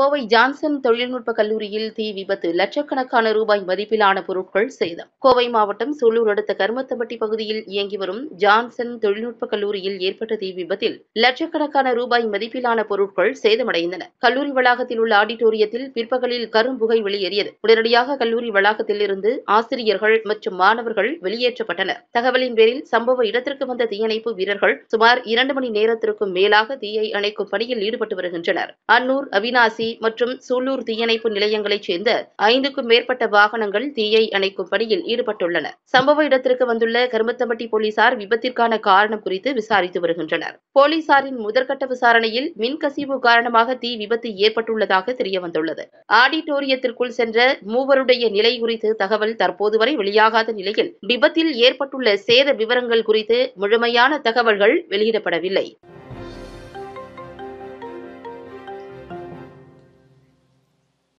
Kovai Johnson தொழில்நுட்ப கல்லூரியில் தீ விபத்து லட்சக்கணக்கான ரூபாய் மதிப்பிலான பொருட்கள் சேதம் கோவை மாவட்டம் சூலூர் அடுத்த கருமத்தம்பட்டி பகுதியில் இயங்கி வரும் ஜான்சன் தொழில்நுட்ப கல்லூரியில் ஏற்பட்ட தீ விபத்தில் லட்சக்கணக்கான ரூபாய் மதிப்பிலான பொருட்கள் சேதமடைந்தன கல்லூரி வளாகத்தில் உள்ள ஆடிட்டோரியத்தில் பிற்பகலில் கரும்புகை வெளியேறியது உடனடியாக கல்லூரி வளாகத்தில் இருந்து ஆசிரியர்கள் மற்றும் மாணவர்கள் வெளியேற்றப்பட்டனர் தகவலின் பேரில் சம்பவ இடத்திற்கு வந்த தீயணைப்பு வீரர்கள் சுமார் இரண்டு மணி நேரத்திற்கும் மேலாக தீயை அணைக்கும் பணியில் ஈடுபட்டு வருகின்றனர் அன்னூர் அவினாசி ஊர்தி மற்றும் சூலூர் தீயணைப்பு நிலையங்களைச் சேர்ந்த ஐந்துக்கும் மேற்பட்ட வாகனங்கள் தீயை அணைக்கும் பணியில் ஈடுபட்டுள்ளன சம்பவ இடத்திற்கு வந்துள்ள கருமத்தம்பட்டி போலீசார் விபத்திற்கான காரணம் குறித்து விசாரித்து வருகின்றனர் போலீசாரின் முதற்கட்ட விசாரணையில் மின்கசிவு காரணமாக தீ விபத்து ஏற்பட்டுள்ளதாக தெரியவந்துள்ளது ஆடிட்டோரியத்திற்குள் சென்ற மூவருடைய நிலை குறித்து தகவல் தற்போது வரை வெளியாகாத நிலையில் விபத்தில் ஏற்பட்டுள்ள சேத விவரங்கள் குறித்து முழுமையான தகவல்கள் வெளியிடப்படவில்லை